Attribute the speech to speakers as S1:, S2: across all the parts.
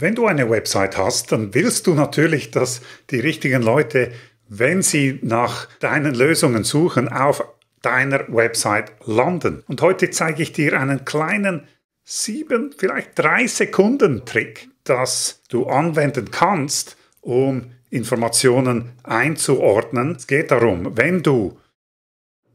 S1: Wenn du eine Website hast, dann willst du natürlich, dass die richtigen Leute, wenn sie nach deinen Lösungen suchen, auf deiner Website landen. Und heute zeige ich dir einen kleinen sieben, vielleicht drei Sekunden Trick, das du anwenden kannst, um Informationen einzuordnen. Es geht darum, wenn du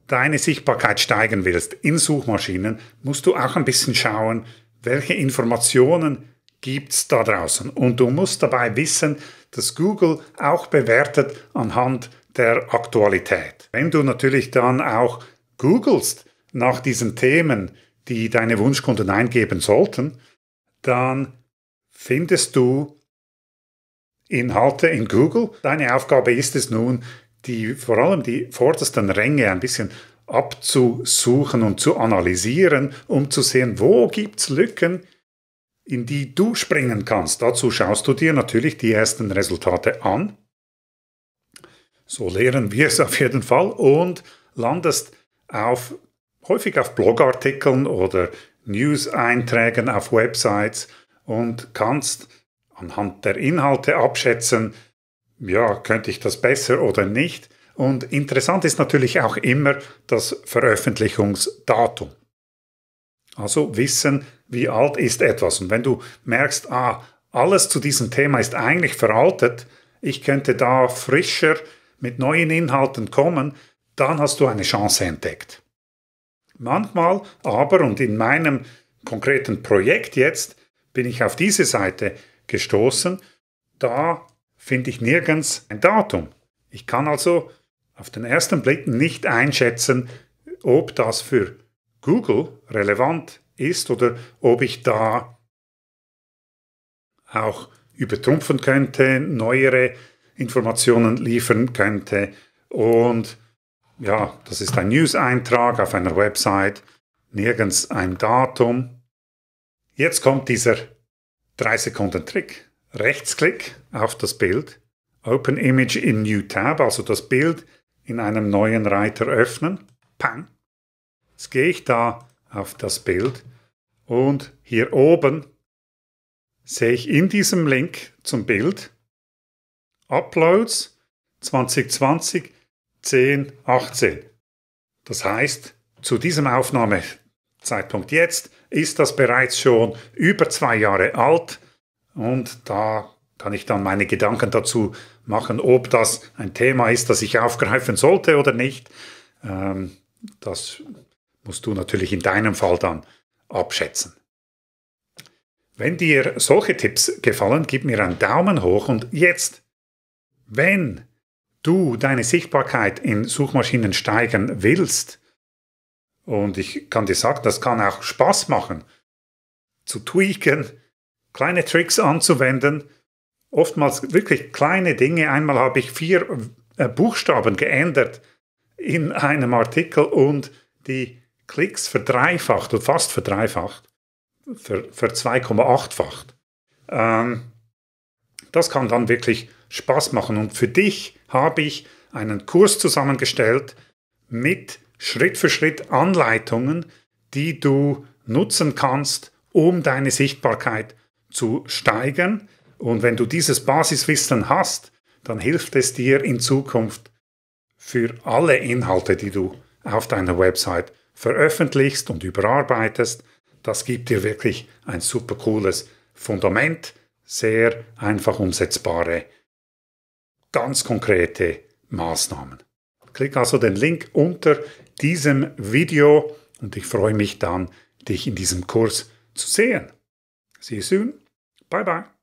S1: deine Sichtbarkeit steigen willst in Suchmaschinen, musst du auch ein bisschen schauen, welche Informationen gibt es da draußen. Und du musst dabei wissen, dass Google auch bewertet anhand der Aktualität. Wenn du natürlich dann auch googelst nach diesen Themen, die deine Wunschkunden eingeben sollten, dann findest du Inhalte in Google. Deine Aufgabe ist es nun, die, vor allem die vordersten Ränge ein bisschen abzusuchen und zu analysieren, um zu sehen, wo gibt es Lücken, in die du springen kannst. Dazu schaust du dir natürlich die ersten Resultate an. So lehren wir es auf jeden Fall und landest auf, häufig auf Blogartikeln oder News-Einträgen auf Websites und kannst anhand der Inhalte abschätzen, ja, könnte ich das besser oder nicht. Und interessant ist natürlich auch immer das Veröffentlichungsdatum. Also wissen, wie alt ist etwas. Und wenn du merkst, ah, alles zu diesem Thema ist eigentlich veraltet, ich könnte da frischer mit neuen Inhalten kommen, dann hast du eine Chance entdeckt. Manchmal aber, und in meinem konkreten Projekt jetzt, bin ich auf diese Seite gestoßen, da finde ich nirgends ein Datum. Ich kann also auf den ersten Blick nicht einschätzen, ob das für Google relevant ist oder ob ich da auch übertrumpfen könnte, neuere Informationen liefern könnte. Und ja, das ist ein News-Eintrag auf einer Website, nirgends ein Datum. Jetzt kommt dieser 3-Sekunden-Trick. Rechtsklick auf das Bild, Open Image in New Tab, also das Bild in einem neuen Reiter öffnen. Pang! Jetzt gehe ich da auf das Bild und hier oben sehe ich in diesem Link zum Bild Uploads 2020 1018. Das heißt, zu diesem Aufnahmezeitpunkt jetzt ist das bereits schon über zwei Jahre alt und da kann ich dann meine Gedanken dazu machen, ob das ein Thema ist, das ich aufgreifen sollte oder nicht. Ähm, das musst du natürlich in deinem Fall dann abschätzen. Wenn dir solche Tipps gefallen, gib mir einen Daumen hoch und jetzt, wenn du deine Sichtbarkeit in Suchmaschinen steigern willst, und ich kann dir sagen, das kann auch Spaß machen, zu tweaken, kleine Tricks anzuwenden, oftmals wirklich kleine Dinge. Einmal habe ich vier äh, Buchstaben geändert in einem Artikel und die Klicks verdreifacht oder fast verdreifacht, ver, ver 2,8-facht. Ähm, das kann dann wirklich Spaß machen. Und für dich habe ich einen Kurs zusammengestellt mit Schritt für Schritt Anleitungen, die du nutzen kannst, um deine Sichtbarkeit zu steigern. Und wenn du dieses Basiswissen hast, dann hilft es dir in Zukunft für alle Inhalte, die du auf deiner Website veröffentlichst und überarbeitest, das gibt dir wirklich ein super cooles Fundament, sehr einfach umsetzbare, ganz konkrete Maßnahmen. Klick also den Link unter diesem Video und ich freue mich dann, dich in diesem Kurs zu sehen. See you soon. Bye bye.